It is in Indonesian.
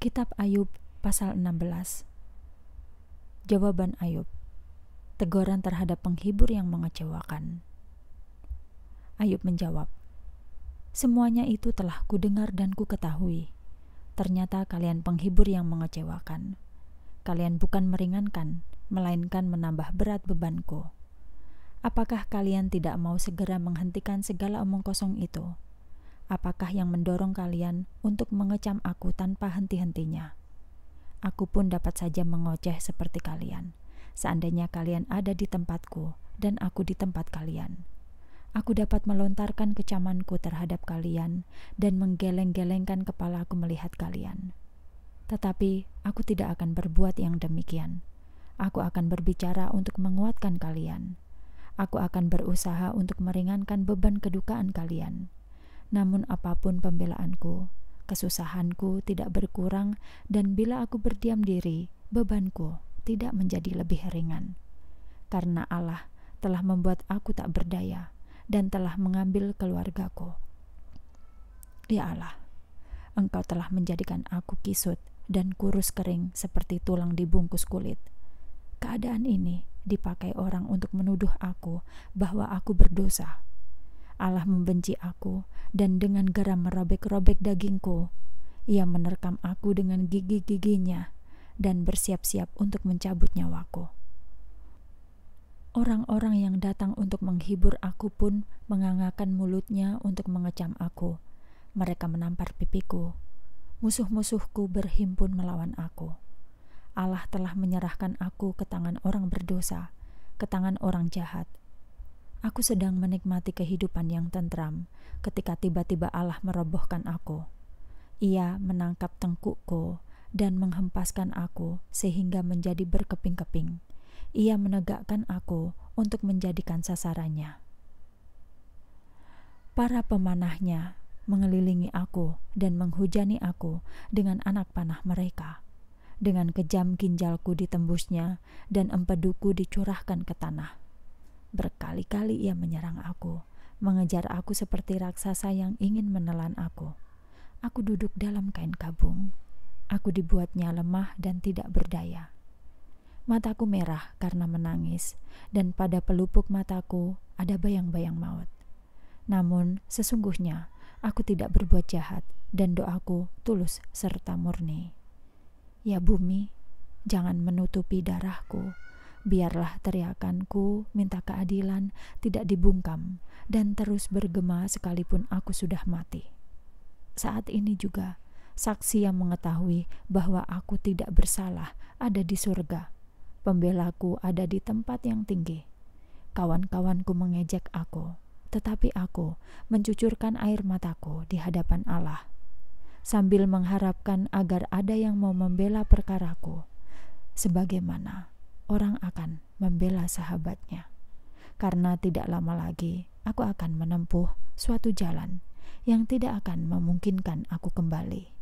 Kitab Ayub pasal 16 Jawaban Ayub Teguran terhadap penghibur yang mengecewakan Ayub menjawab Semuanya itu telah kudengar dan kuketahui. Ternyata kalian penghibur yang mengecewakan Kalian bukan meringankan Melainkan menambah berat bebanku Apakah kalian tidak mau segera menghentikan segala omong kosong itu? Apakah yang mendorong kalian untuk mengecam aku tanpa henti-hentinya? Aku pun dapat saja mengoceh seperti kalian. Seandainya kalian ada di tempatku dan aku di tempat kalian, aku dapat melontarkan kecamanku terhadap kalian dan menggeleng-gelengkan kepala aku melihat kalian. Tetapi aku tidak akan berbuat yang demikian. Aku akan berbicara untuk menguatkan kalian. Aku akan berusaha untuk meringankan beban kedukaan kalian namun apapun pembelaanku, kesusahanku tidak berkurang dan bila aku berdiam diri, bebanku tidak menjadi lebih ringan. Karena Allah telah membuat aku tak berdaya dan telah mengambil keluargaku. Ya Allah, Engkau telah menjadikan aku kisut dan kurus kering seperti tulang dibungkus kulit. Keadaan ini dipakai orang untuk menuduh aku bahwa aku berdosa. Allah membenci aku dan dengan garam merobek-robek dagingku. Ia menerkam aku dengan gigi-giginya dan bersiap-siap untuk mencabut nyawaku. Orang-orang yang datang untuk menghibur aku pun mengangakan mulutnya untuk mengecam aku. Mereka menampar pipiku. Musuh-musuhku berhimpun melawan aku. Allah telah menyerahkan aku ke tangan orang berdosa, ke tangan orang jahat, Aku sedang menikmati kehidupan yang tentram ketika tiba-tiba Allah merobohkan aku. Ia menangkap tengkukku dan menghempaskan aku sehingga menjadi berkeping-keping. Ia menegakkan aku untuk menjadikan sasarannya. Para pemanahnya mengelilingi aku dan menghujani aku dengan anak panah mereka. Dengan kejam ginjalku ditembusnya dan empeduku dicurahkan ke tanah Berkali-kali ia menyerang aku, mengejar aku seperti raksasa yang ingin menelan aku. Aku duduk dalam kain kabung. Aku dibuatnya lemah dan tidak berdaya. Mataku merah karena menangis, dan pada pelupuk mataku ada bayang-bayang maut. Namun, sesungguhnya aku tidak berbuat jahat, dan doaku tulus serta murni. Ya, bumi, jangan menutupi darahku Biarlah teriakanku minta keadilan tidak dibungkam dan terus bergema sekalipun aku sudah mati. Saat ini juga saksi yang mengetahui bahwa aku tidak bersalah ada di surga. Pembelaku ada di tempat yang tinggi. Kawan-kawanku mengejek aku, tetapi aku mencucurkan air mataku di hadapan Allah sambil mengharapkan agar ada yang mau membela perkaraku sebagaimana orang akan membela sahabatnya. Karena tidak lama lagi aku akan menempuh suatu jalan yang tidak akan memungkinkan aku kembali.